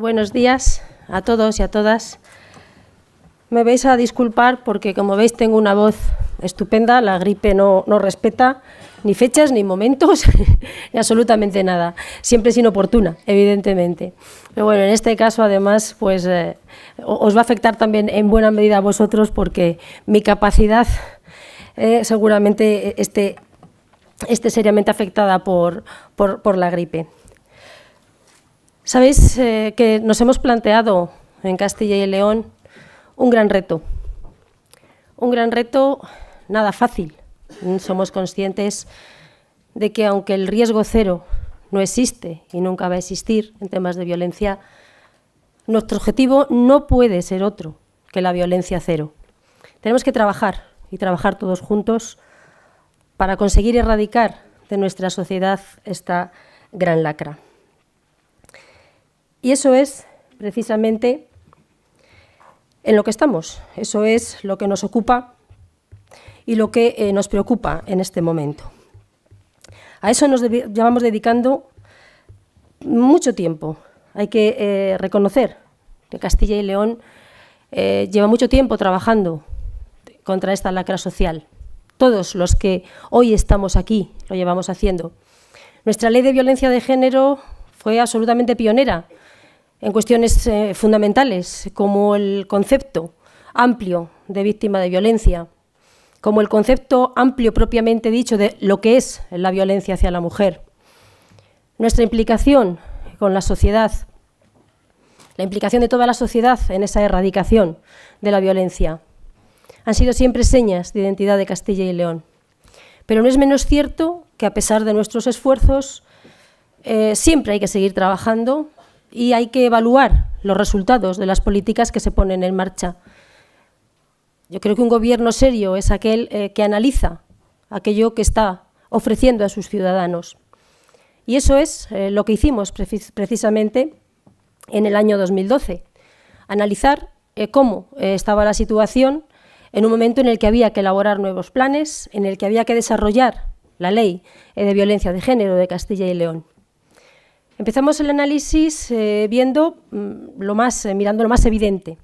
buenos días a todos y a todas. Me vais a disculpar porque, como veis, tengo una voz estupenda. La gripe no, respeta ni fechas, ni momentos, ni absolutamente nada. Siempre es inoportuna, evidentemente. Pero bueno, en este caso, además, pues eh, os va a afectar también en buena medida a vosotros porque mi capacidad eh, seguramente eh, esté, esté seriamente afectada por la gripe. Sabéis eh, que nos hemos planteado en Castilla y León un gran reto. Un gran reto nada fácil. Somos conscientes de que aunque el riesgo cero no existe y nunca va a existir en temas de violencia, nuestro objetivo no puede ser otro que la violencia cero. Tenemos que trabajar y trabajar todos juntos para conseguir erradicar de nuestra sociedad esta gran lacra. Y eso es precisamente en lo que estamos, eso es lo que nos ocupa y lo que eh, nos preocupa en este momento. A eso nos llevamos dedicando mucho tiempo. Hay que eh, reconocer que Castilla y León eh, lleva mucho tiempo trabajando contra esta lacra social. Todos los que hoy estamos aquí lo llevamos haciendo. Nuestra ley de violencia de género fue absolutamente pionera en cuestiones eh, fundamentales como el concepto amplio de víctima de violencia, como el concepto amplio propiamente dicho de lo que es la violencia hacia la mujer, nuestra implicación con la sociedad, la implicación de toda la sociedad en esa erradicación de la violencia, han sido siempre señas de identidad de Castilla y León. Pero no es menos cierto que a pesar de nuestros esfuerzos, eh, siempre hay que seguir trabajando y hay que evaluar los resultados de las políticas que se ponen en marcha. Yo creo que un gobierno serio es aquel eh, que analiza aquello que está ofreciendo a sus ciudadanos. Y eso es eh, lo que hicimos precisamente en el año 2012, analizar eh, cómo estaba la situación en un momento en el que había que elaborar nuevos planes, en el que había que desarrollar la ley de violencia de género de Castilla y León. Empezamos el análisis eh, viendo mm, lo más, eh, mirando lo más evidente,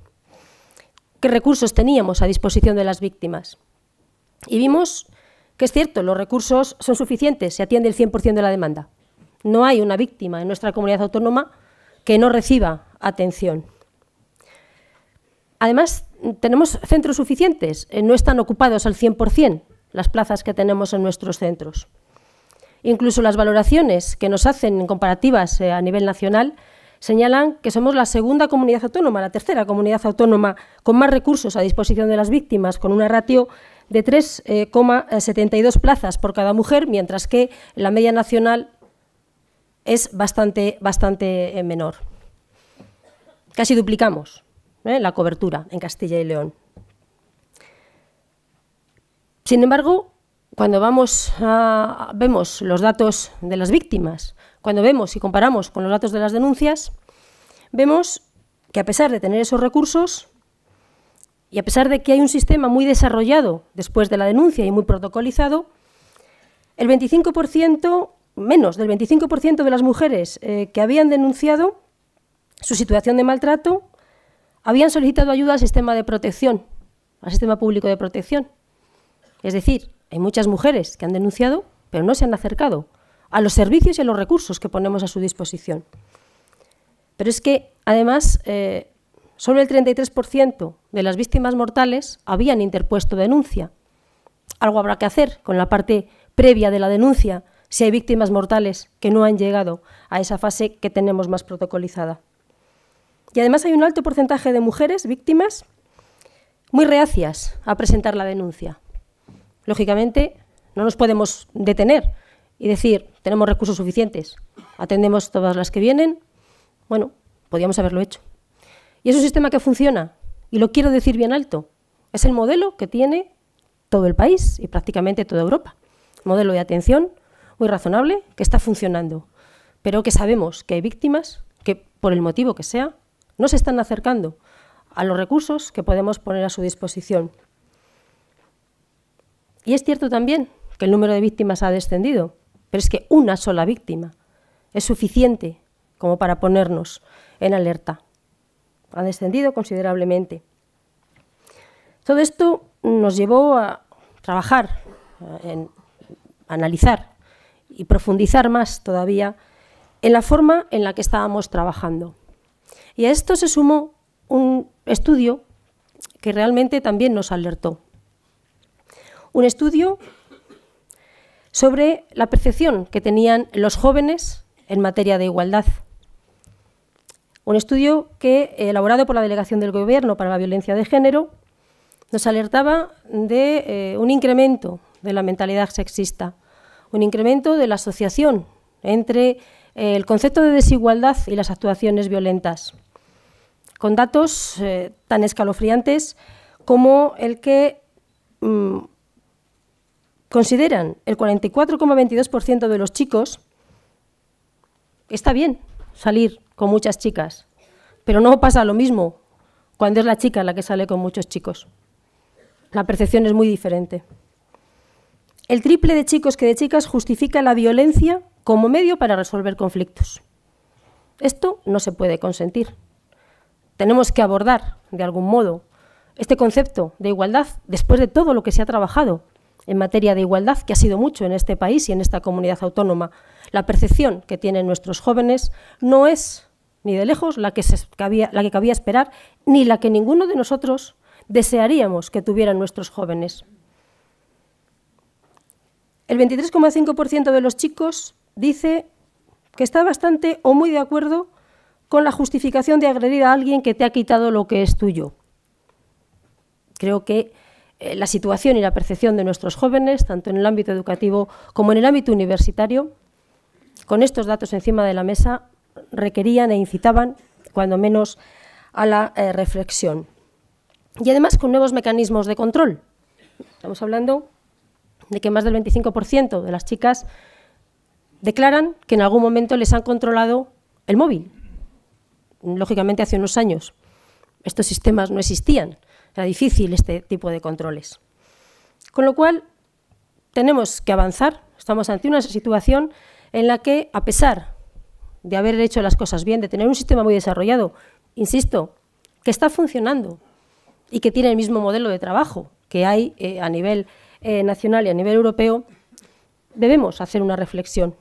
qué recursos teníamos a disposición de las víctimas. Y vimos que es cierto, los recursos son suficientes, se atiende el 100% de la demanda. No hay una víctima en nuestra comunidad autónoma que no reciba atención. Además, tenemos centros suficientes, eh, no están ocupados al 100% las plazas que tenemos en nuestros centros. Incluso las valoraciones que nos hacen en comparativas eh, a nivel nacional señalan que somos la segunda comunidad autónoma, la tercera comunidad autónoma con más recursos a disposición de las víctimas, con una ratio de 3,72 eh, eh, plazas por cada mujer, mientras que la media nacional es bastante, bastante menor. Casi duplicamos la cobertura en Castilla y León. Sin embargo, cuando vamos a, vemos los datos de las víctimas, cuando vemos y comparamos con los datos de las denuncias, vemos que a pesar de tener esos recursos y a pesar de que hay un sistema muy desarrollado después de la denuncia y muy protocolizado, el 25%, menos del 25% de las mujeres eh, que habían denunciado su situación de maltrato habían solicitado ayuda al sistema de protección, al sistema público de protección. Es decir, hay muchas mujeres que han denunciado, pero no se han acercado a los servicios y a los recursos que ponemos a su disposición. Pero es que, además, eh, solo el 33% de las víctimas mortales habían interpuesto denuncia. Algo habrá que hacer con la parte previa de la denuncia si hay víctimas mortales que no han llegado a esa fase que tenemos más protocolizada. Y además hay un alto porcentaje de mujeres víctimas muy reacias a presentar la denuncia lógicamente, no nos podemos detener y decir, tenemos recursos suficientes, atendemos todas las que vienen. Bueno, podríamos haberlo hecho. Y es un sistema que funciona, y lo quiero decir bien alto, es el modelo que tiene todo el país y prácticamente toda Europa. Modelo de atención muy razonable que está funcionando, pero que sabemos que hay víctimas que, por el motivo que sea, no se están acercando a los recursos que podemos poner a su disposición. Y es cierto también que el número de víctimas ha descendido, pero es que una sola víctima es suficiente como para ponernos en alerta. Ha descendido considerablemente. Todo esto nos llevó a trabajar, en analizar y profundizar más todavía en la forma en la que estábamos trabajando. Y a esto se sumó un estudio que realmente también nos alertó un estudio sobre la percepción que tenían los jóvenes en materia de igualdad. Un estudio que, eh, elaborado por la Delegación del Gobierno para la Violencia de Género, nos alertaba de eh, un incremento de la mentalidad sexista, un incremento de la asociación entre eh, el concepto de desigualdad y las actuaciones violentas, con datos tan escalofriantes como el que mm, consideran el 44,22% de los chicos, está bien salir con muchas chicas, pero no pasa lo mismo cuando es la chica la que sale con muchos chicos. La percepción es muy diferente. El triple de chicos que de chicas justifica la violencia como medio para resolver conflictos. Esto no se puede consentir. Tenemos que abordar, de algún modo, este concepto de igualdad después de todo lo que se ha trabajado en materia de igualdad, que ha sido mucho en este país y en esta comunidad autónoma. La percepción que tienen nuestros jóvenes no es ni de lejos la que, cabía esperar, ni la que ninguno de nosotros desearíamos que tuvieran nuestros jóvenes. El 23,5% de los chicos dice que está bastante o muy de acuerdo con la justificación de agredir a alguien que te ha quitado lo que es tuyo. Creo que eh, la situación y la percepción de nuestros jóvenes, tanto en el ámbito educativo como en el ámbito universitario, con estos datos encima de la mesa, requerían e incitaban, cuando menos, a la eh, reflexión. Y además con nuevos mecanismos de control. Estamos hablando de que más del 25% de las chicas declaran que en algún momento les han controlado el móvil. Lógicamente hace unos años estos sistemas no existían era difícil este tipo de controles. Con lo cual, tenemos que avanzar. Estamos ante una situación en la que, a pesar de haber hecho las cosas bien, de tener un sistema muy desarrollado, insisto, que está funcionando y que tiene el mismo modelo de trabajo que hay eh, a nivel eh, nacional y a nivel europeo, debemos hacer una reflexión.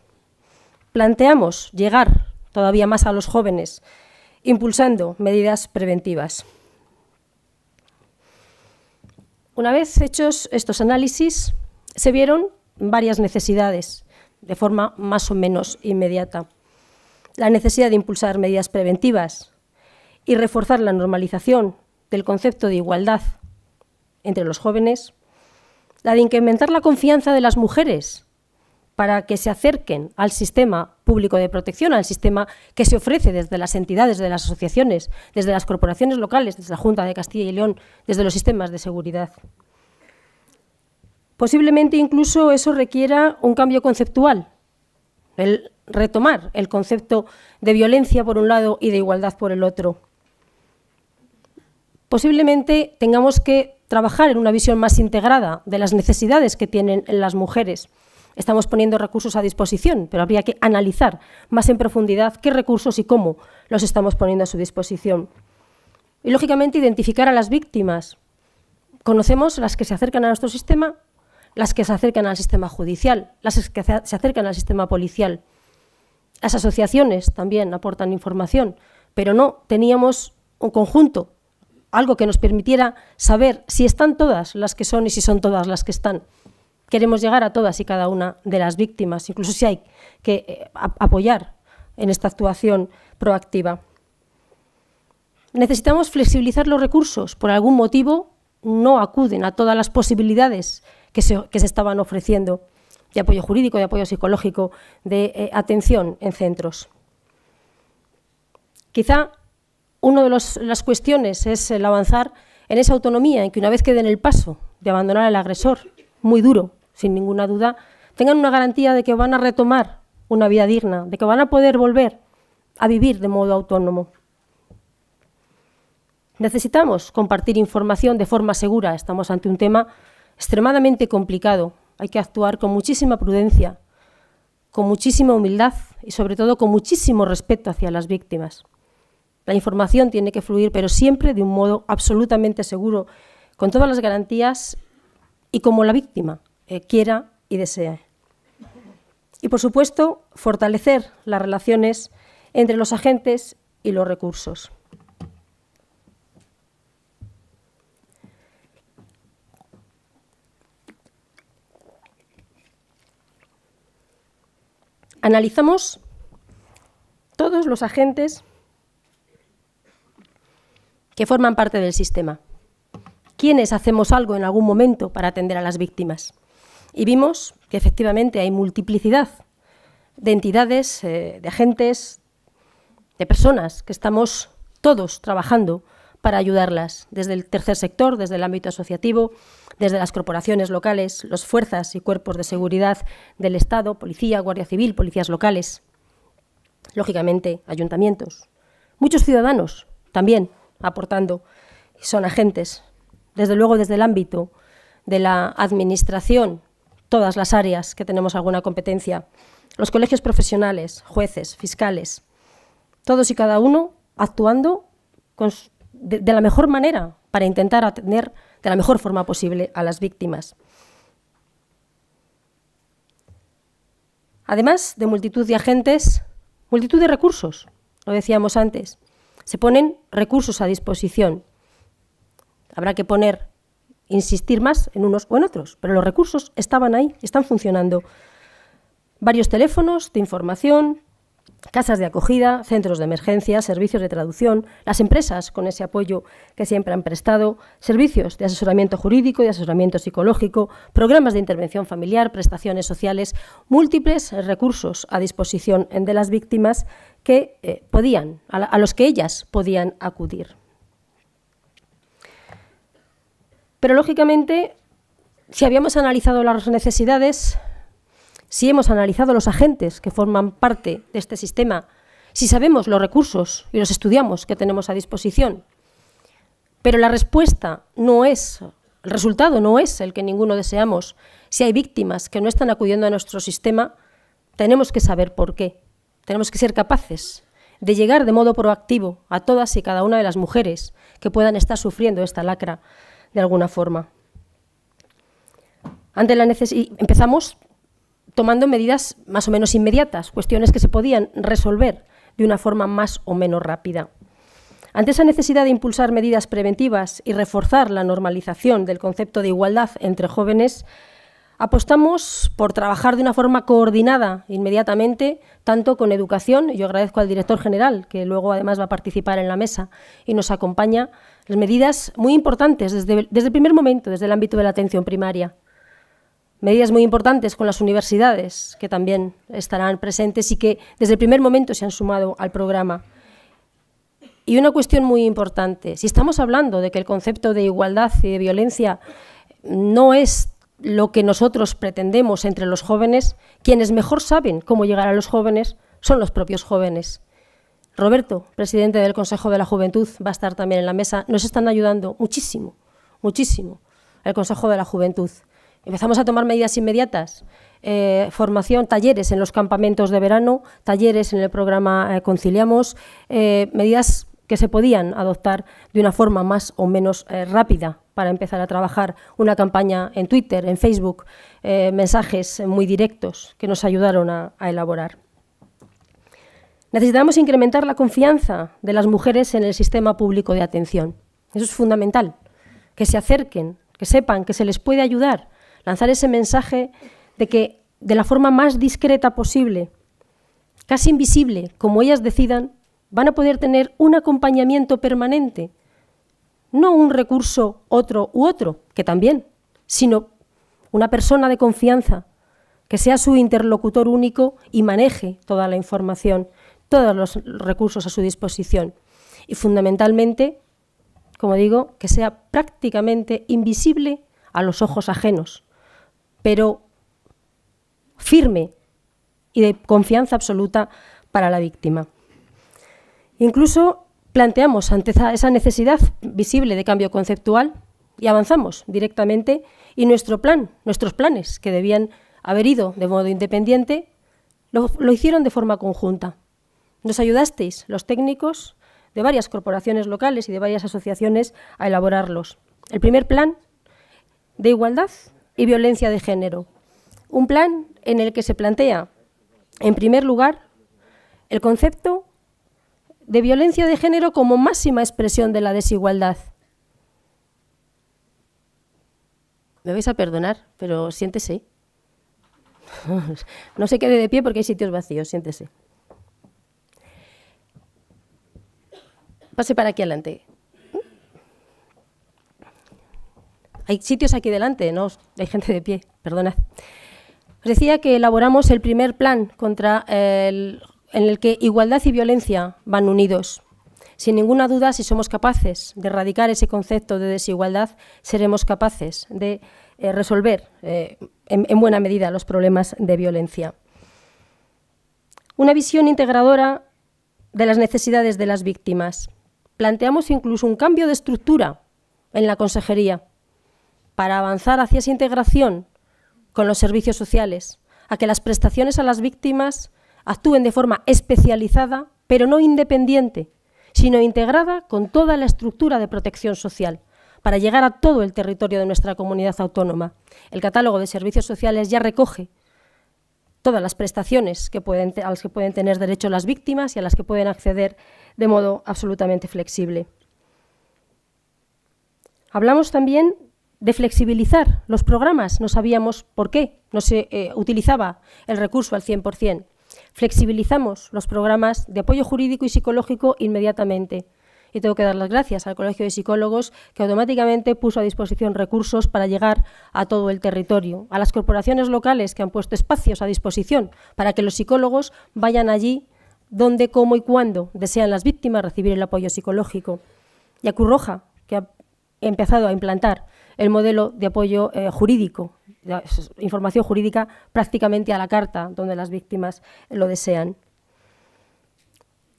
Planteamos llegar todavía más a los jóvenes impulsando medidas preventivas. Una vez hechos estos análisis, se vieron varias necesidades, de forma más o menos inmediata. La necesidad de impulsar medidas preventivas y reforzar la normalización del concepto de igualdad entre los jóvenes, la de incrementar la confianza de las mujeres para que se acerquen al sistema público de protección, al sistema que se ofrece desde las entidades, desde las asociaciones, desde las corporaciones locales, desde la Junta de Castilla y León, desde los sistemas de seguridad. Posiblemente incluso eso requiera un cambio conceptual, el retomar el concepto de violencia por un lado y de igualdad por el otro. Posiblemente tengamos que trabajar en una visión más integrada de las necesidades que tienen las mujeres. Estamos poniendo recursos a disposición, pero habría que analizar más en profundidad qué recursos y cómo los estamos poniendo a su disposición. Y, lógicamente, identificar a las víctimas. Conocemos las que se acercan a nuestro sistema, las que se acercan al sistema judicial, las que se acercan al sistema policial. Las asociaciones también aportan información, pero no teníamos un conjunto, algo que nos permitiera saber si están todas las que son y si son todas las que están queremos llegar a todas y cada una de las víctimas, incluso si hay que eh, apoyar en esta actuación proactiva. Necesitamos flexibilizar los recursos. Por algún motivo no acuden a todas las posibilidades que se, estaban ofreciendo de apoyo jurídico, de apoyo psicológico, de eh, atención en centros. Quizá una de las cuestiones es el avanzar en esa autonomía, en que una vez queden el paso de abandonar al agresor, muy duro, sin ninguna duda, tengan una garantía de que van a retomar una vida digna, de que van a poder volver a vivir de modo autónomo. Necesitamos compartir información de forma segura. Estamos ante un tema extremadamente complicado. Hay que actuar con muchísima prudencia, con muchísima humildad y sobre todo con muchísimo respeto hacia las víctimas. La información tiene que fluir, pero siempre de un modo absolutamente seguro, con todas las garantías y como la víctima, eh, quiera y desee. Y, por supuesto, fortalecer las relaciones entre los agentes y los recursos. Analizamos todos los agentes que forman parte del sistema. ¿Quiénes hacemos algo en algún momento para atender a las víctimas? y vimos que efectivamente hay multiplicidad de entidades, eh, de agentes, de personas que estamos todos trabajando para ayudarlas, desde el tercer sector, desde el ámbito asociativo, desde las corporaciones locales, las fuerzas y cuerpos de seguridad del Estado, policía, guardia civil, policías locales, lógicamente ayuntamientos, muchos ciudadanos también aportando, son agentes, desde luego desde el ámbito de la administración todas las áreas que tenemos alguna competencia, los colegios profesionales, jueces, fiscales, todos y cada uno actuando de, de la mejor manera para intentar atender de la mejor forma posible a las víctimas. Además de multitud de agentes, multitud de recursos, lo decíamos antes, se ponen recursos a disposición. Habrá que poner insistir más en unos o en otros, pero los recursos estaban ahí, están funcionando. Varios teléfonos de información, casas de acogida, centros de emergencia, servicios de traducción, las empresas con ese apoyo que siempre han prestado, servicios de asesoramiento jurídico y asesoramiento psicológico, programas de intervención familiar, prestaciones sociales, múltiples recursos a disposición de las víctimas que eh, podían, a los que ellas podían acudir. Pero lógicamente, si habíamos analizado las necesidades, si hemos analizado los agentes que forman parte de este sistema, si sabemos los recursos y los estudiamos que tenemos a disposición, pero la respuesta no es, el resultado no es el que ninguno deseamos, si hay víctimas que no están acudiendo a nuestro sistema, tenemos que saber por qué. Tenemos que ser capaces de llegar de modo proactivo a todas y cada una de las mujeres que puedan estar sufriendo esta lacra de alguna forma. Ante la empezamos tomando medidas más o menos inmediatas, cuestiones que se podían resolver de una forma más o menos rápida. Ante esa necesidad de impulsar medidas preventivas y reforzar la normalización del concepto de igualdad entre jóvenes, apostamos por trabajar de una forma coordinada inmediatamente, tanto con educación, yo agradezco al director general, que luego además va a participar en la mesa y nos acompaña, las medidas muy importantes desde, desde el primer momento, desde el ámbito de la atención primaria. Medidas muy importantes con las universidades, que también estarán presentes y que desde el primer momento se han sumado al programa. Y una cuestión muy importante, si estamos hablando de que el concepto de igualdad y de violencia no es lo que nosotros pretendemos entre los jóvenes, quienes mejor saben cómo llegar a los jóvenes son los propios jóvenes. Roberto, presidente del Consejo de la Juventud, va a estar también en la mesa. Nos están ayudando muchísimo, muchísimo, el Consejo de la Juventud. Empezamos a tomar medidas inmediatas, eh, formación, talleres en los campamentos de verano, talleres en el programa eh, Conciliamos, eh, medidas que se podían adoptar de una forma más o menos rápida para empezar a trabajar una campaña en Twitter, en Facebook, mensajes muy directos que nos ayudaron a elaborar. Necesitamos incrementar la confianza de las mujeres en el sistema público de atención. Eso es fundamental, que se acerquen, que sepan que se les puede ayudar, lanzar ese mensaje de que de la forma más discreta posible, casi invisible, como ellas decidan, van a poder tener un acompañamiento permanente, no un recurso otro u otro, que también, sino una persona de confianza que sea su interlocutor único y maneje toda la información todos los recursos a su disposición y fundamentalmente, como digo, que sea prácticamente invisible a los ojos ajenos, pero firme y de confianza absoluta para la víctima. Incluso planteamos ante esa necesidad visible de cambio conceptual y avanzamos directamente y nuestro plan, nuestros planes que debían haber ido de modo independiente, lo, hicieron de forma conjunta. Nos ayudasteis, los técnicos de varias corporaciones locales y de varias asociaciones, a elaborarlos. El primer plan de igualdad y violencia de género. Un plan en el que se plantea, en primer lugar, el concepto de violencia de género como máxima expresión de la desigualdad. Me vais a perdonar, pero siéntese. no se quede de pie porque hay sitios vacíos, siéntese. Pase para aquí adelante. Hay sitios aquí delante, no, hay gente de pie, perdonad. decía que elaboramos el primer plan contra el, en el que igualdad y violencia van unidos. Sin ninguna duda, si somos capaces de erradicar ese concepto de desigualdad, seremos capaces de eh, resolver eh, en buena medida los problemas de violencia. Una visión integradora de las necesidades de las víctimas planteamos incluso un cambio de estructura en la consejería para avanzar hacia esa integración con los servicios sociales, a que las prestaciones a las víctimas actúen de forma especializada, pero no independiente, sino integrada con toda la estructura de protección social, para llegar a todo el territorio de nuestra comunidad autónoma. El catálogo de servicios sociales ya recoge todas las prestaciones a las que pueden tener derecho las víctimas y a las que pueden acceder de modo absolutamente flexible. Hablamos también de flexibilizar los programas. No sabíamos por qué no se eh, utilizaba el recurso al 100%. Flexibilizamos los programas de apoyo jurídico y psicológico inmediatamente y tengo que dar las gracias al Colegio de Psicólogos que automáticamente puso a disposición recursos para llegar a todo el territorio, a las corporaciones locales que han puesto espacios a disposición para que los psicólogos vayan allí donde, cómo y cuándo desean las víctimas recibir el apoyo psicológico. Y a Curroja, que ha empezado a implantar el modelo de apoyo eh, jurídico, información jurídica prácticamente a la carta, donde las víctimas lo desean.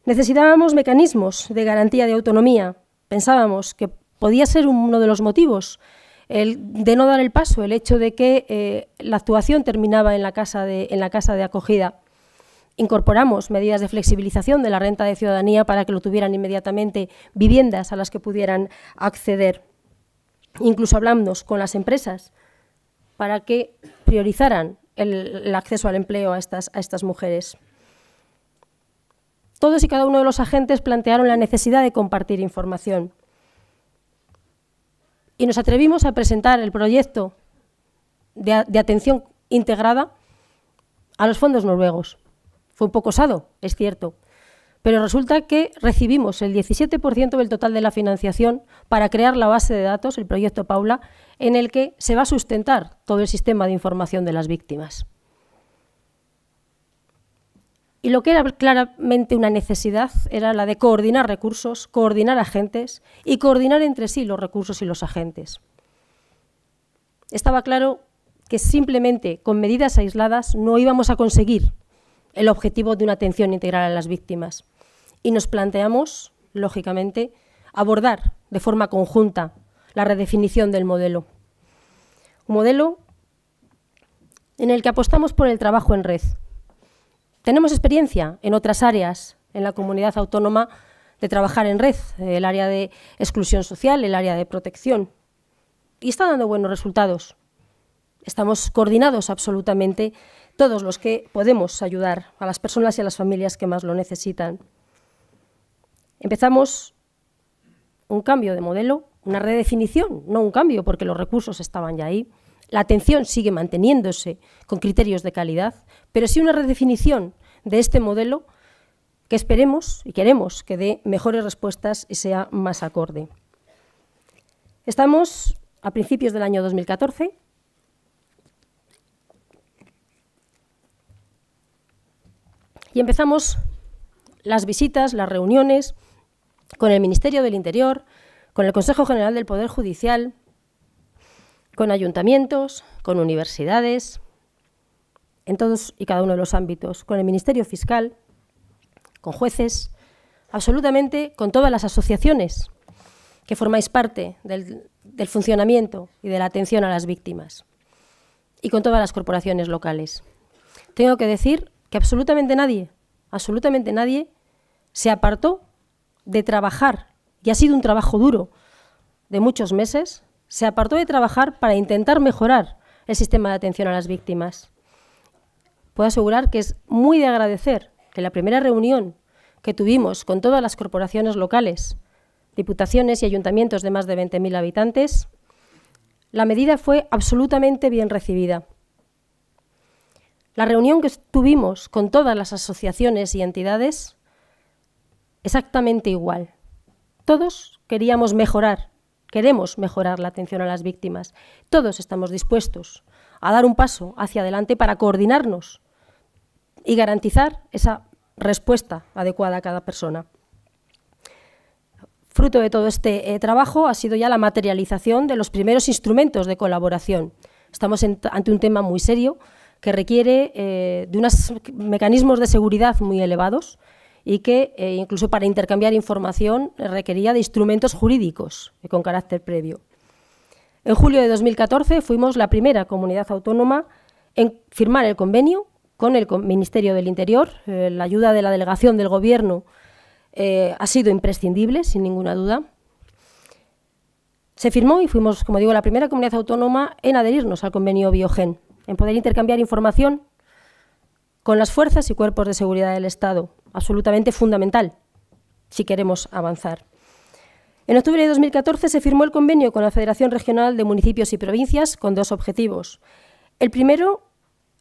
Necesitábamos mecanismos de garantía de autonomía. Pensábamos que podía ser uno de los motivos el de no dar el paso, el hecho de que eh, la actuación terminaba en la, casa de, en la casa de acogida. Incorporamos medidas de flexibilización de la renta de ciudadanía para que lo tuvieran inmediatamente viviendas a las que pudieran acceder. Incluso hablamos con las empresas para que priorizaran el, acceso al empleo a estas, a estas mujeres. Todos y cada uno de los agentes plantearon la necesidad de compartir información. Y nos atrevimos a presentar el proyecto de, atención integrada a los fondos noruegos. Fue un poco osado, es cierto, pero resulta que recibimos el 17% del total de la financiación para crear la base de datos, el proyecto Paula, en el que se va a sustentar todo el sistema de información de las víctimas. Y lo que era claramente una necesidad era la de coordinar recursos, coordinar agentes y coordinar entre sí los recursos y los agentes. Estaba claro que simplemente con medidas aisladas no íbamos a conseguir el objetivo de una atención integral a las víctimas. Y nos planteamos, lógicamente, abordar de forma conjunta la redefinición del modelo. Un modelo en el que apostamos por el trabajo en red, tenemos experiencia en otras áreas en la comunidad autónoma de trabajar en red, el área de exclusión social, el área de protección, y está dando buenos resultados. Estamos coordinados absolutamente todos los que podemos ayudar a las personas y a las familias que más lo necesitan. Empezamos un cambio de modelo, una redefinición, no un cambio, porque los recursos estaban ya ahí. La atención sigue manteniéndose con criterios de calidad, pero sí una redefinición de este modelo que esperemos y queremos que dé mejores respuestas y sea más acorde. Estamos a principios del año 2014. Y empezamos las visitas, las reuniones con el Ministerio del Interior, con el Consejo General del Poder Judicial, con ayuntamientos, con universidades, en todos y cada uno de los ámbitos, con el Ministerio Fiscal, con jueces, absolutamente con todas las asociaciones que formáis parte del, funcionamiento y de la atención a las víctimas y con todas las corporaciones locales. Tengo que decir que absolutamente nadie, absolutamente nadie se apartó de trabajar, y ha sido un trabajo duro de muchos meses, se apartó de trabajar para intentar mejorar el sistema de atención a las víctimas. Puedo asegurar que es muy de agradecer que la primera reunión que tuvimos con todas las corporaciones locales, diputaciones y ayuntamientos de más de 20.000 habitantes, la medida fue absolutamente bien recibida. La reunión que tuvimos con todas las asociaciones y entidades, exactamente igual. Todos queríamos mejorar Queremos mejorar la atención a las víctimas. Todos estamos dispuestos a dar un paso hacia adelante para coordinarnos y garantizar esa respuesta adecuada a cada persona. Fruto de todo este eh, trabajo ha sido ya la materialización de los primeros instrumentos de colaboración. Estamos ante un tema muy serio que requiere eh, de unos mecanismos de seguridad muy elevados y que eh, incluso para intercambiar información eh, requería de instrumentos jurídicos eh, con carácter previo. En julio de 2014 fuimos la primera comunidad autónoma en firmar el convenio con el Ministerio del Interior. la ayuda de la delegación del Gobierno ha sido imprescindible, sin ninguna duda. Se firmó y fuimos, como digo, la primera comunidad autónoma en adherirnos al convenio Biogen, en poder intercambiar información con las fuerzas y cuerpos de seguridad del Estado, absolutamente fundamental si queremos avanzar. En octubre de 2014 se firmó el convenio con la Federación Regional de Municipios y Provincias con dos objetivos. El primero,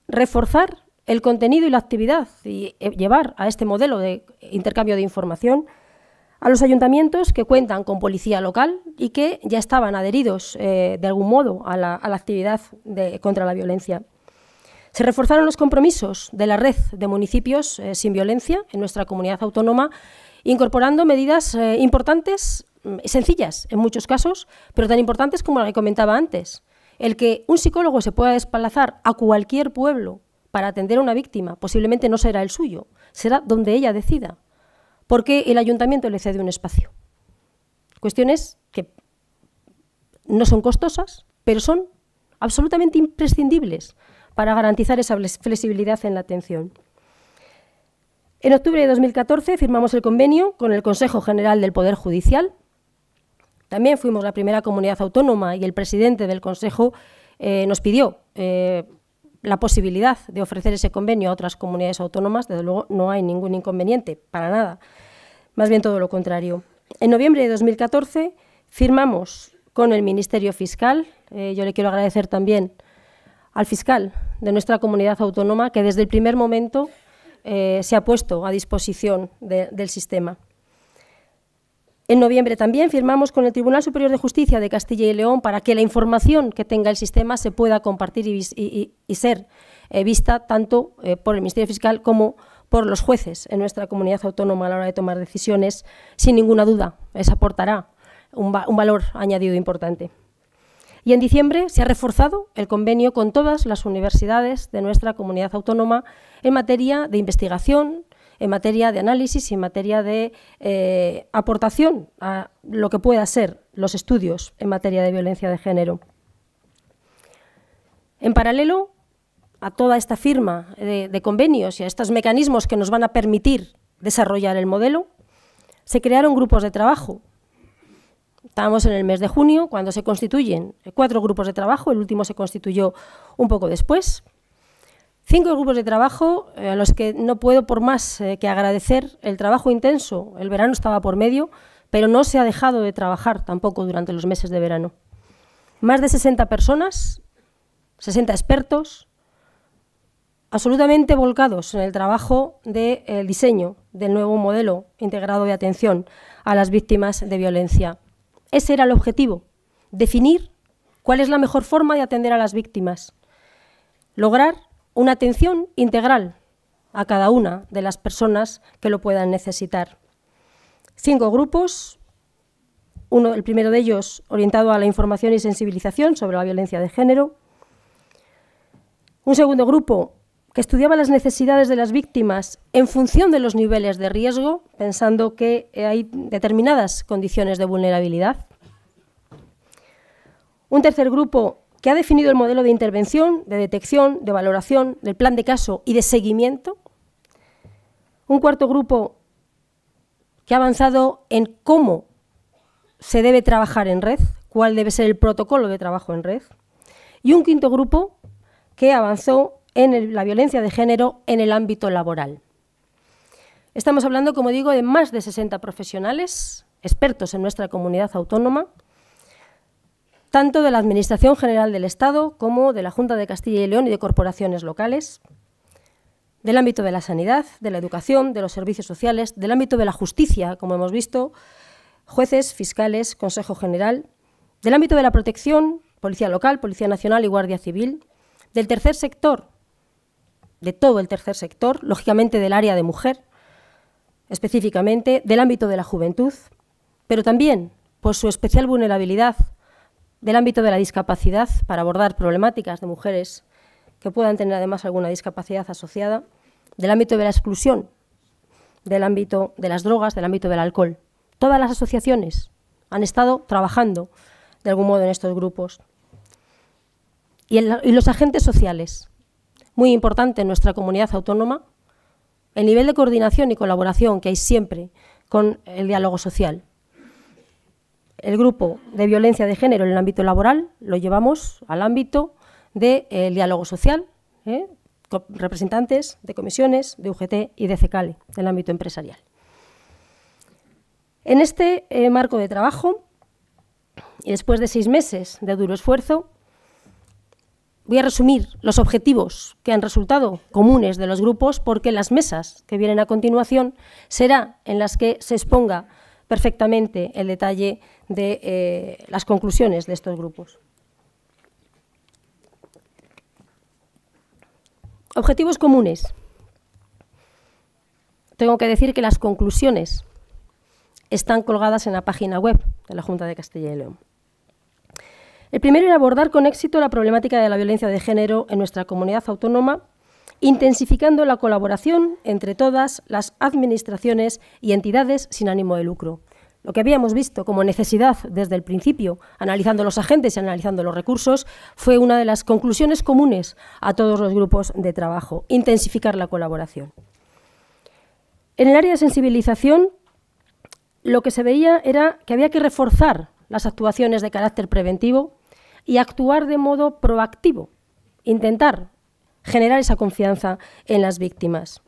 reforzar el contenido y la actividad y eh, llevar a este modelo de intercambio de información a los ayuntamientos que cuentan con policía local y que ya estaban adheridos eh, de algún modo a la, actividad contra la violencia. Se reforzaron los compromisos de la red de municipios eh, sin violencia en nuestra comunidad autónoma, incorporando medidas eh, importantes, mm, sencillas en muchos casos, pero tan importantes como la que comentaba antes. El que un psicólogo se pueda desplazar a cualquier pueblo para atender a una víctima, posiblemente no será el suyo, será donde ella decida, porque el ayuntamiento le cede un espacio. Cuestiones que no son costosas, pero son absolutamente imprescindibles para garantizar esa flexibilidad en la atención. En octubre de 2014 firmamos el convenio con el Consejo General del Poder Judicial. También fuimos la primera comunidad autónoma y el presidente del Consejo eh, nos pidió eh, la posibilidad de ofrecer ese convenio a otras comunidades autónomas. Desde luego no hay ningún inconveniente, para nada. Más bien todo lo contrario. En noviembre de 2014 firmamos con el Ministerio Fiscal. Eh, yo le quiero agradecer también al fiscal de nuestra comunidad autónoma que desde el primer momento eh, se ha puesto a disposición del sistema. En noviembre también firmamos con el Tribunal Superior de Justicia de Castilla y León para que la información que tenga el sistema se pueda compartir y, ser eh, vista tanto eh, por el Ministerio Fiscal como por los jueces en nuestra comunidad autónoma a la hora de tomar decisiones. Sin ninguna duda, les aportará un valor añadido importante. Y en diciembre se ha reforzado el convenio con todas las universidades de nuestra comunidad autónoma en materia de investigación, en materia de análisis y en materia de eh, aportación a lo que pueda ser los estudios en materia de violencia de género. En paralelo a toda esta firma de convenios y a estos mecanismos que nos van a permitir desarrollar el modelo, se crearon grupos de trabajo Estábamos en el mes de junio cuando se constituyen cuatro grupos de trabajo, el último se constituyó un poco después. Cinco grupos de trabajo eh, a los que no puedo por más eh, que agradecer el trabajo intenso. El verano estaba por medio, pero no se ha dejado de trabajar tampoco durante los meses de verano. Más de 60 personas, 60 expertos, absolutamente volcados en el trabajo del eh, diseño del nuevo modelo integrado de atención a las víctimas de violencia ese era el objetivo, definir cuál es la mejor forma de atender a las víctimas, lograr una atención integral a cada una de las personas que lo puedan necesitar. Cinco grupos, uno, el primero de ellos orientado a la información y sensibilización sobre la violencia de género, un segundo grupo que estudiaba las necesidades de las víctimas en función de los niveles de riesgo, pensando que hay determinadas condiciones de vulnerabilidad. Un tercer grupo que ha definido el modelo de intervención, de detección, de valoración, del plan de caso y de seguimiento. Un cuarto grupo que ha avanzado en cómo se debe trabajar en red, cuál debe ser el protocolo de trabajo en red. Y un quinto grupo que avanzó en la violencia de género en el ámbito laboral. Estamos hablando, como digo, de más de 60 profesionales, expertos en nuestra comunidad autónoma, tanto de la Administración General del Estado como de la Junta de Castilla y León y de corporaciones locales, del ámbito de la sanidad, de la educación, de los servicios sociales, del ámbito de la justicia, como hemos visto, jueces, fiscales, Consejo General, del ámbito de la protección, Policía Local, Policía Nacional y Guardia Civil, del tercer sector, de todo el tercer sector, lógicamente del área de mujer, específicamente del ámbito de la juventud, pero también por su especial vulnerabilidad del ámbito de la discapacidad para abordar problemáticas de mujeres que puedan tener además alguna discapacidad asociada, del ámbito de la exclusión, del ámbito de las drogas, del ámbito del alcohol. Todas las asociaciones han estado trabajando de algún modo en estos grupos. Y, y los agentes sociales, muy importante en nuestra comunidad autónoma, el nivel de coordinación y colaboración que hay siempre con el diálogo social. El grupo de violencia de género en el ámbito laboral lo llevamos al ámbito del diálogo social, ¿eh? representantes de comisiones, de UGT y de CECALE, del ámbito empresarial. En este eh, marco de trabajo, y después de seis meses de duro esfuerzo, voy a resumir los objetivos que han resultado comunes de los grupos porque las mesas que vienen a continuación será en las que se exponga perfectamente el detalle de eh, las conclusiones de estos grupos. Objetivos comunes. Tengo que decir que las conclusiones están colgadas en la página web de la Junta de Castilla y León. El primero era abordar con éxito la problemática de la violencia de género en nuestra comunidad autónoma, intensificando la colaboración entre todas las administraciones y entidades sin ánimo de lucro. Lo que habíamos visto como necesidad desde el principio, analizando los agentes y analizando los recursos, fue una de las conclusiones comunes a todos los grupos de trabajo, intensificar la colaboración. En el área de sensibilización, lo que se veía era que había que reforzar las actuaciones de carácter preventivo y actuar de modo proactivo, intentar generar esa confianza en las víctimas.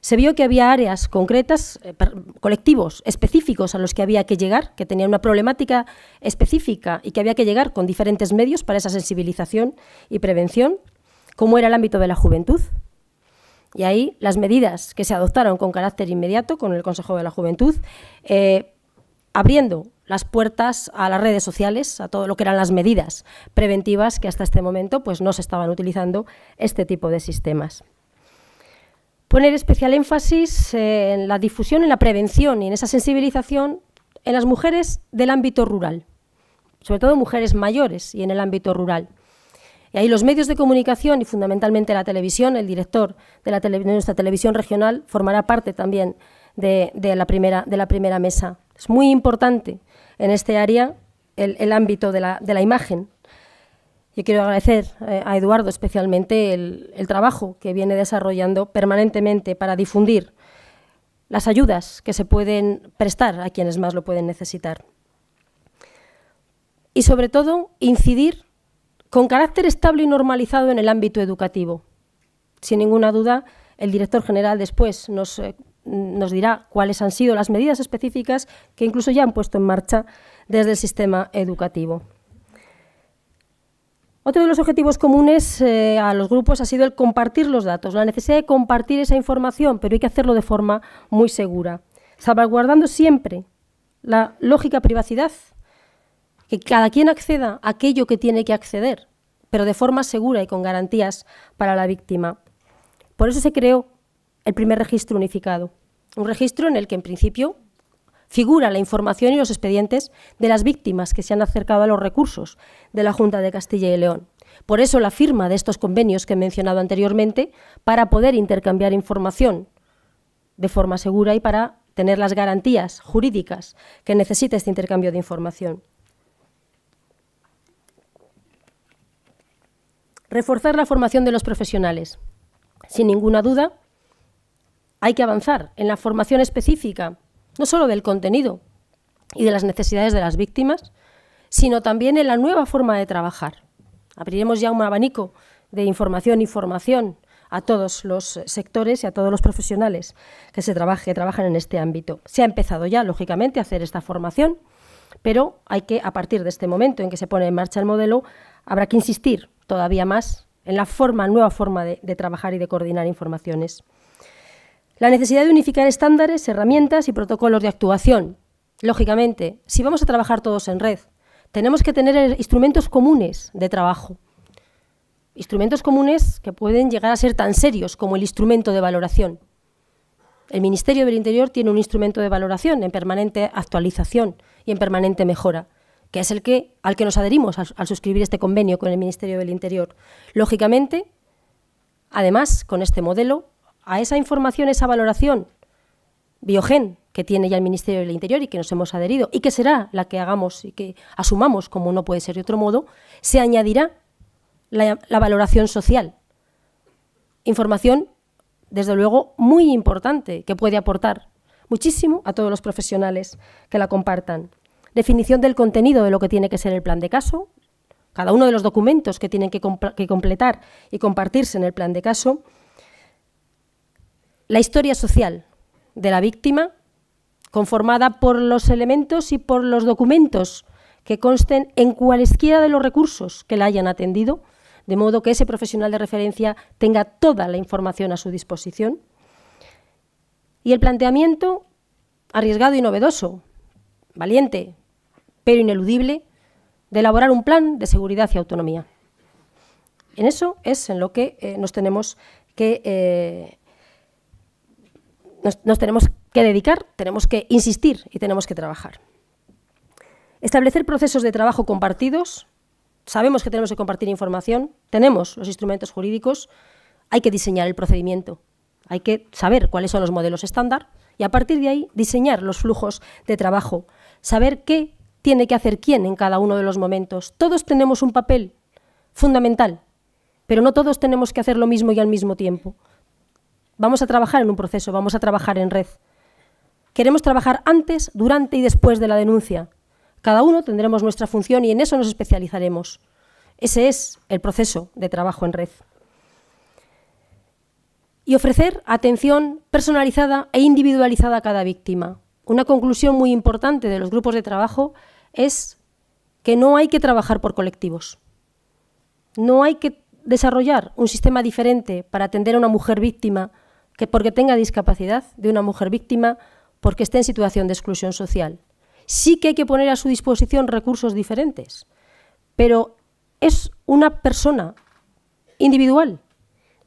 Se vio que había áreas concretas, eh, colectivos específicos a los que había que llegar, que tenían una problemática específica y que había que llegar con diferentes medios para esa sensibilización y prevención, como era el ámbito de la juventud. Y ahí las medidas que se adoptaron con carácter inmediato con el Consejo de la Juventud, eh, abriendo las puertas a las redes sociales, a todo lo que eran las medidas preventivas que hasta este momento pues, no se estaban utilizando este tipo de sistemas. Poner especial énfasis eh, en la difusión, en la prevención y en esa sensibilización en las mujeres del ámbito rural, sobre todo mujeres mayores y en el ámbito rural. Y ahí los medios de comunicación y fundamentalmente la televisión, el director de, la nuestra televisión regional formará parte también la primera, de la primera mesa. Es muy importante en este área el, ámbito de la, imagen. Yo quiero agradecer eh, a Eduardo especialmente el, trabajo que viene desarrollando permanentemente para difundir las ayudas que se pueden prestar a quienes más lo pueden necesitar. Y sobre todo, incidir con carácter estable y normalizado en el ámbito educativo. Sin ninguna duda, el director general después nos eh, nos dirá cuáles han sido las medidas específicas que incluso ya han puesto en marcha desde el sistema educativo. Otro de los objetivos comunes eh, a los grupos ha sido el compartir los datos, la necesidad de compartir esa información, pero hay que hacerlo de forma muy segura, salvaguardando siempre la lógica privacidad, que cada quien acceda a aquello que tiene que acceder, pero de forma segura y con garantías para la víctima. Por eso se creó el primer registro unificado. Un registro en el que, en principio, figura la información y los expedientes de las víctimas que se han acercado a los recursos de la Junta de Castilla y León. Por eso la firma de estos convenios que he mencionado anteriormente, para poder intercambiar información de forma segura y para tener las garantías jurídicas que necesita este intercambio de información. Reforzar la formación de los profesionales. Sin ninguna duda, hay que avanzar en la formación específica, no solo del contenido y de las necesidades de las víctimas, sino también en la nueva forma de trabajar. Abriremos ya un abanico de información y formación a todos los sectores y a todos los profesionales que, se trabaje, trabajan en este ámbito. Se ha empezado ya, lógicamente, a hacer esta formación, pero hay que, a partir de este momento en que se pone en marcha el modelo, habrá que insistir todavía más en la nueva forma de trabajar y de coordinar informaciones. La necesidad de unificar estándares, herramientas y protocolos de actuación. Lógicamente, si vamos a trabajar todos en red, tenemos que tener instrumentos comunes de trabajo. Instrumentos comunes que pueden llegar a ser tan serios como el instrumento de valoración. El Ministerio del Interior tiene un instrumento de valoración en permanente actualización y en permanente mejora, que es el que, al que nos adherimos al, al suscribir este convenio con el Ministerio del Interior. Lógicamente, además, con este modelo a esa información, esa valoración biogen que tiene ya el Ministerio del Interior y que nos hemos adherido y que será la que hagamos y que asumamos como no puede ser de otro modo, se añadirá la, valoración social. Información, desde luego, muy importante que puede aportar muchísimo a todos los profesionales que la compartan. Definición del contenido de lo que tiene que ser el plan de caso, cada uno de los documentos que tienen que completar y compartirse en el plan de caso la historia social de la víctima, conformada por los elementos y por los documentos que consten en cualesquiera de los recursos que la hayan atendido, de modo que ese profesional de referencia tenga toda la información a su disposición. Y el planteamiento arriesgado y novedoso, valiente, pero ineludible, de elaborar un plan de seguridad y autonomía. En eso es en lo que eh, nos tenemos que eh, nos, tenemos que dedicar, tenemos que insistir y tenemos que trabajar. Establecer procesos de trabajo compartidos. Sabemos que tenemos que compartir información, tenemos los instrumentos jurídicos, hay que diseñar el procedimiento, hay que saber cuáles son los modelos estándar y a partir de ahí diseñar los flujos de trabajo, saber qué tiene que hacer quién en cada uno de los momentos. Todos tenemos un papel fundamental, pero no todos tenemos que hacer lo mismo y al mismo tiempo. Vamos a trabajar en un proceso, vamos a trabajar en red. Queremos trabajar antes, durante y después de la denuncia. Cada uno tendremos nuestra función y en eso nos especializaremos. Ese es el proceso de trabajo en red. Y ofrecer atención personalizada e individualizada a cada víctima. Una conclusión muy importante de los grupos de trabajo es que no hay que trabajar por colectivos. No hay que desarrollar un sistema diferente para atender a una mujer víctima que porque tenga discapacidad de una mujer víctima, porque esté en situación de exclusión social. Sí que hay que poner a su disposición recursos diferentes, pero es una persona individual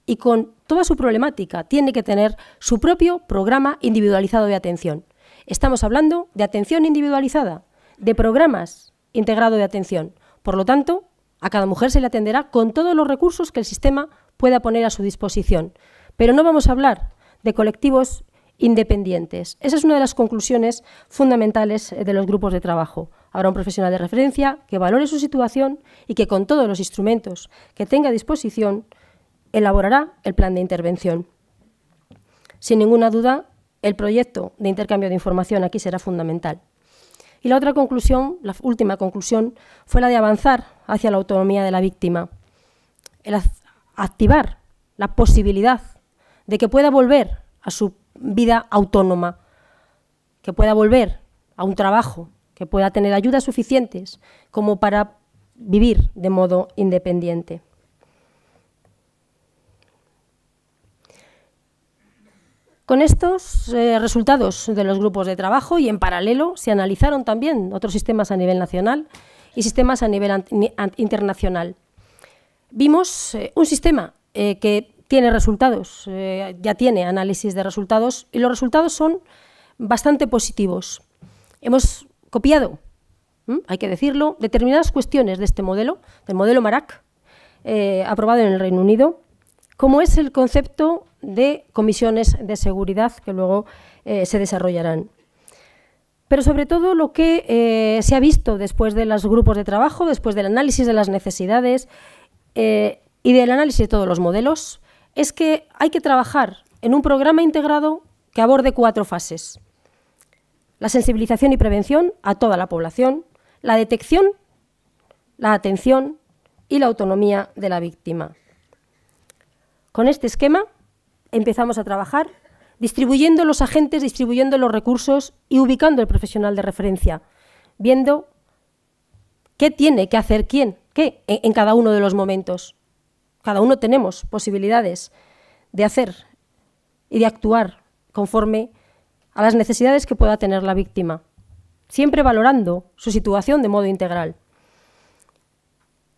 y con toda su problemática tiene que tener su propio programa individualizado de atención. Estamos hablando de atención individualizada, de programas integrados de atención. Por lo tanto, a cada mujer se le atenderá con todos los recursos que el sistema pueda poner a su disposición. Pero no vamos a hablar de colectivos independientes. Esa es una de las conclusiones fundamentales eh, de los grupos de trabajo. Habrá un profesional de referencia que valore su situación y que con todos los instrumentos que tenga a disposición elaborará el plan de intervención. Sin ninguna duda, el proyecto de intercambio de información aquí será fundamental. Y la otra conclusión, la última conclusión, fue la de avanzar hacia la autonomía de la víctima, el activar la posibilidad de que pueda volver a su vida autónoma, que pueda volver a un trabajo, que pueda tener ayudas suficientes como para vivir de modo independiente. Con estos eh, resultados de los grupos de trabajo y en paralelo se analizaron también otros sistemas a nivel nacional y sistemas a nivel internacional. Vimos eh, un sistema eh, que tiene resultados, eh, ya tiene análisis de resultados y los resultados son bastante positivos. Hemos copiado, hay que decirlo, determinadas cuestiones de este modelo, del modelo MARAC, eh, aprobado en el Reino Unido, como es el concepto de comisiones de seguridad que luego eh, se desarrollarán. Pero sobre todo lo que se ha visto después de los grupos de trabajo, después del análisis de las necesidades y del análisis de todos los modelos, es que hay que trabajar en un programa integrado que aborde cuatro fases. La sensibilización y prevención a toda la población, la detección, la atención y la autonomía de la víctima. Con este esquema empezamos a trabajar distribuyendo los agentes, distribuyendo los recursos y ubicando el profesional de referencia, viendo qué tiene que hacer quién, qué en, cada uno de los momentos. Cada uno tenemos posibilidades de hacer y de actuar conforme a las necesidades que pueda tener la víctima, siempre valorando su situación de modo integral.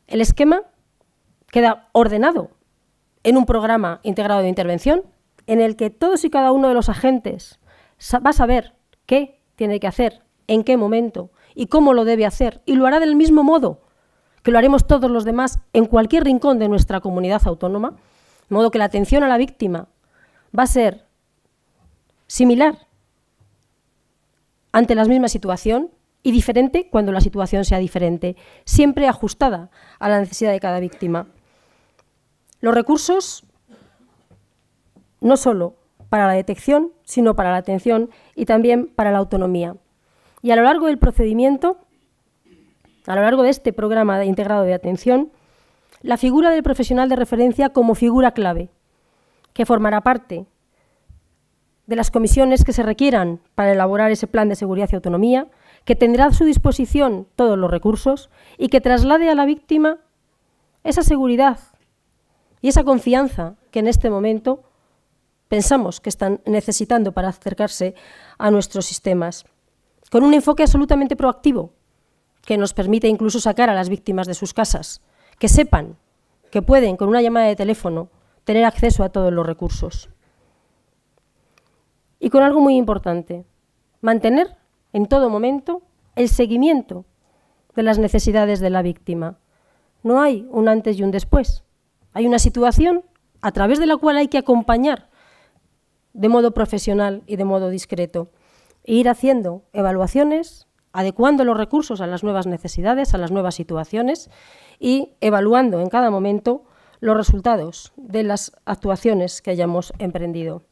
El esquema queda ordenado en un programa integrado de intervención en el que todos y cada uno de los agentes va a saber qué tiene que hacer, en qué momento y cómo lo debe hacer, y lo hará del mismo modo que lo haremos todos los demás en cualquier rincón de nuestra comunidad autónoma, de modo que la atención a la víctima va a ser similar ante la misma situación y diferente cuando la situación sea diferente, siempre ajustada a la necesidad de cada víctima. Los recursos, no solo para la detección, sino para la atención y también para la autonomía. Y a lo largo del procedimiento, a lo largo de este programa integrado de atención, la figura del profesional de referencia como figura clave, que formará parte de las comisiones que se requieran para elaborar ese plan de seguridad y autonomía, que tendrá a su disposición todos los recursos y que traslade a la víctima esa seguridad y esa confianza que en este momento pensamos que están necesitando para acercarse a nuestros sistemas, con un enfoque absolutamente proactivo, que nos permite incluso sacar a las víctimas de sus casas, que sepan que pueden, con una llamada de teléfono, tener acceso a todos los recursos. Y con algo muy importante, mantener en todo momento el seguimiento de las necesidades de la víctima. No hay un antes y un después. Hay una situación a través de la cual hay que acompañar de modo profesional y de modo discreto e ir haciendo evaluaciones, adecuando los recursos a las nuevas necesidades, a las nuevas situaciones y evaluando en cada momento los resultados de las actuaciones que hayamos emprendido.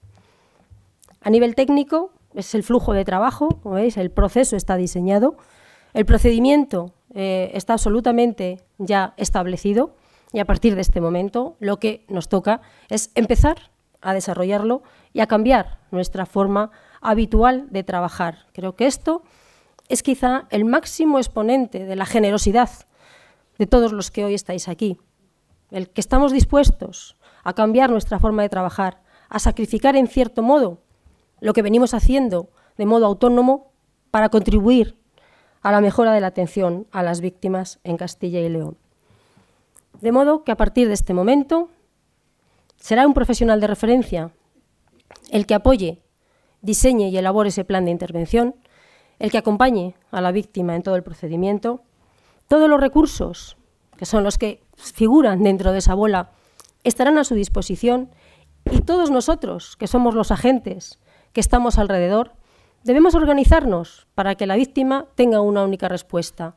A nivel técnico, es el flujo de trabajo, como veis, el proceso está diseñado, el procedimiento eh, está absolutamente ya establecido y a partir de este momento lo que nos toca es empezar a desarrollarlo y a cambiar nuestra forma habitual de trabajar. Creo que esto es quizá el máximo exponente de la generosidad de todos los que hoy estáis aquí, el que estamos dispuestos a cambiar nuestra forma de trabajar, a sacrificar en cierto modo lo que venimos haciendo de modo autónomo para contribuir a la mejora de la atención a las víctimas en Castilla y León. De modo que a partir de este momento será un profesional de referencia el que apoye, diseñe y elabore ese plan de intervención el que acompañe a la víctima en todo el procedimiento, todos los recursos, que son los que figuran dentro de esa bola, estarán a su disposición y todos nosotros, que somos los agentes que estamos alrededor, debemos organizarnos para que la víctima tenga una única respuesta.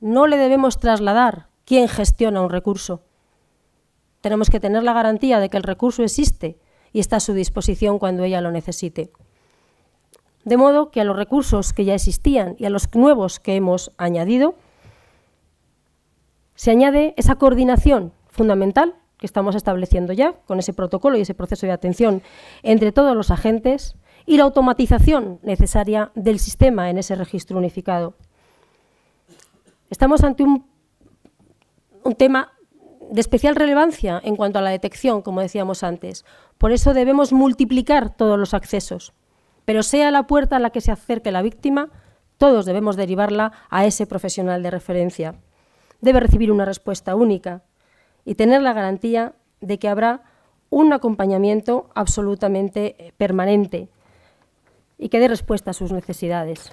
No le debemos trasladar quién gestiona un recurso. Tenemos que tener la garantía de que el recurso existe y está a su disposición cuando ella lo necesite. De modo que a los recursos que ya existían y a los nuevos que hemos añadido, se añade esa coordinación fundamental que estamos estableciendo ya con ese protocolo y ese proceso de atención entre todos los agentes y la automatización necesaria del sistema en ese registro unificado. Estamos ante un, tema de especial relevancia en cuanto a la detección, como decíamos antes. Por eso debemos multiplicar todos los accesos pero sea la puerta a la que se acerque la víctima, todos debemos derivarla a ese profesional de referencia. Debe recibir una respuesta única y tener la garantía de que habrá un acompañamiento absolutamente eh, permanente y que dé respuesta a sus necesidades.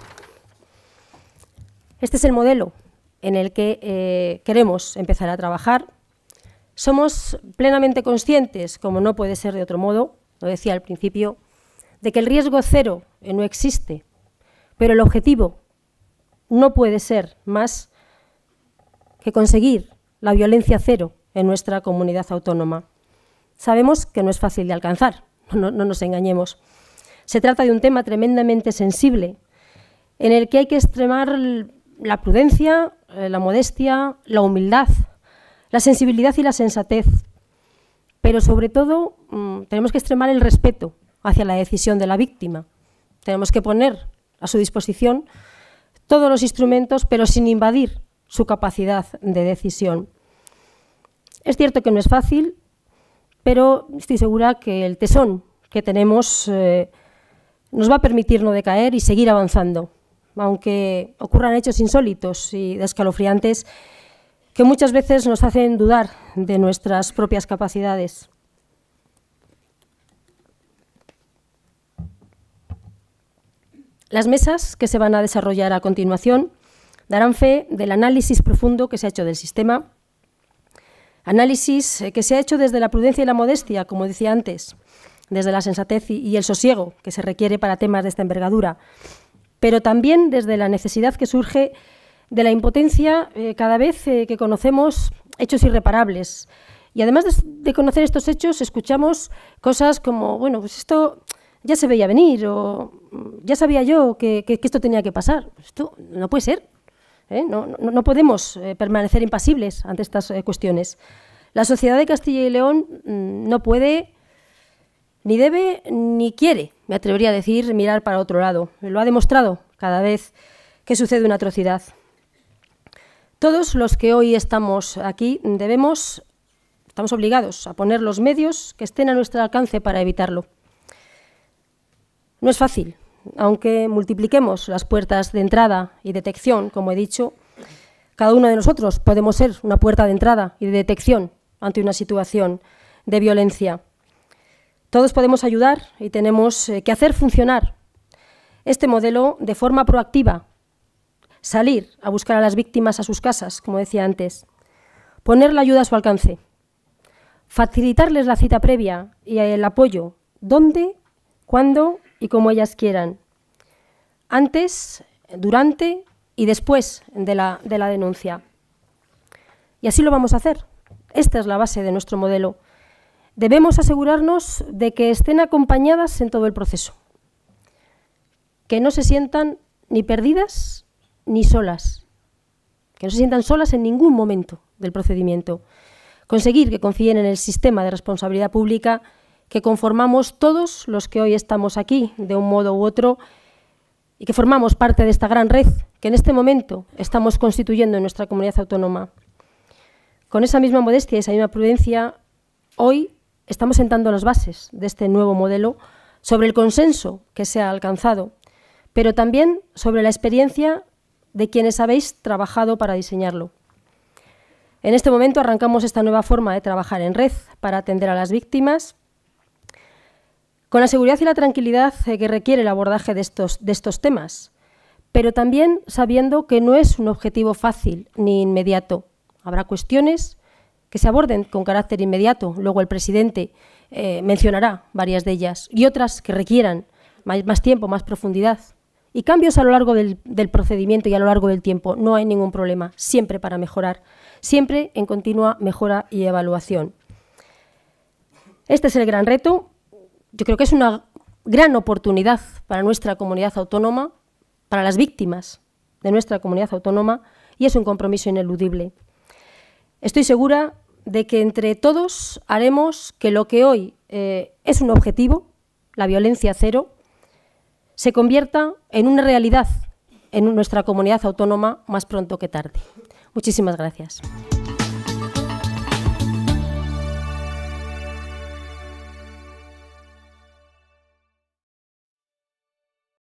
Este es el modelo en el que eh, queremos empezar a trabajar. Somos plenamente conscientes, como no puede ser de otro modo, lo decía al principio, de que el riesgo cero eh, no existe, pero el objetivo no puede ser más que conseguir la violencia cero en nuestra comunidad autónoma. Sabemos que no es fácil de alcanzar, no, no nos engañemos. Se trata de un tema tremendamente sensible, en el que hay que extremar la prudencia, eh, la modestia, la humildad, la sensibilidad y la sensatez. Pero sobre todo mm, tenemos que extremar el respeto hacia la decisión de la víctima. Tenemos que poner a su disposición todos los instrumentos, pero sin invadir su capacidad de decisión. Es cierto que no es fácil, pero estoy segura que el tesón que tenemos eh, nos va a permitir no decaer y seguir avanzando, aunque ocurran hechos insólitos y descalofriantes que muchas veces nos hacen dudar de nuestras propias capacidades. Las mesas que se van a desarrollar a continuación darán fe del análisis profundo que se ha hecho del sistema, análisis eh, que se ha hecho desde la prudencia y la modestia, como decía antes, desde la sensatez y el sosiego que se requiere para temas de esta envergadura, pero también desde la necesidad que surge de la impotencia eh, cada vez eh, que conocemos hechos irreparables. Y además de, conocer estos hechos, escuchamos cosas como, bueno, pues esto ya se veía venir o ya sabía yo que, esto tenía que pasar. Esto pues no puede ser. ¿eh? No, podemos eh, permanecer impasibles ante estas eh, cuestiones. La sociedad de Castilla y León mm, no puede, ni debe, ni quiere, me atrevería a decir, mirar para otro lado. Lo ha demostrado cada vez que sucede una atrocidad. Todos los que hoy estamos aquí debemos, estamos obligados a poner los medios que estén a nuestro alcance para evitarlo. No es fácil, aunque multipliquemos las puertas de entrada y detección, como he dicho, cada uno de nosotros podemos ser una puerta de entrada y de detección ante una situación de violencia. Todos podemos ayudar y tenemos eh, que hacer funcionar este modelo de forma proactiva, salir a buscar a las víctimas a sus casas, como decía antes, poner la ayuda a su alcance, facilitarles la cita previa y el apoyo, dónde, cuándo y como ellas quieran, antes, durante y después de la, de la denuncia. Y así lo vamos a hacer. Esta es la base de nuestro modelo. Debemos asegurarnos de que estén acompañadas en todo el proceso, que no se sientan ni perdidas ni solas, que no se sientan solas en ningún momento del procedimiento, conseguir que confíen en el sistema de responsabilidad pública que conformamos todos los que hoy estamos aquí, de un modo u otro, y que formamos parte de esta gran red que en este momento estamos constituyendo en nuestra comunidad autónoma. Con esa misma modestia y esa misma prudencia, hoy estamos sentando las bases de este nuevo modelo sobre el consenso que se ha alcanzado, pero también sobre la experiencia de quienes habéis trabajado para diseñarlo. En este momento arrancamos esta nueva forma de trabajar en red para atender a las víctimas, con la seguridad y la tranquilidad eh, que requiere el abordaje de estos, temas, pero también sabiendo que no es un objetivo fácil ni inmediato. Habrá cuestiones que se aborden con carácter inmediato, luego el presidente eh, mencionará varias de ellas, y otras que requieran más, tiempo, más profundidad. Y cambios a lo largo del procedimiento y a lo largo del tiempo, no hay ningún problema, siempre para mejorar, siempre en continua mejora y evaluación. Este es el gran reto yo creo que es una gran oportunidad para nuestra comunidad autónoma, para las víctimas de nuestra comunidad autónoma, y es un compromiso ineludible. Estoy segura de que entre todos haremos que lo que hoy eh, es un objetivo, la violencia cero, se convierta en una realidad en nuestra comunidad autónoma más pronto que tarde. Muchísimas gracias.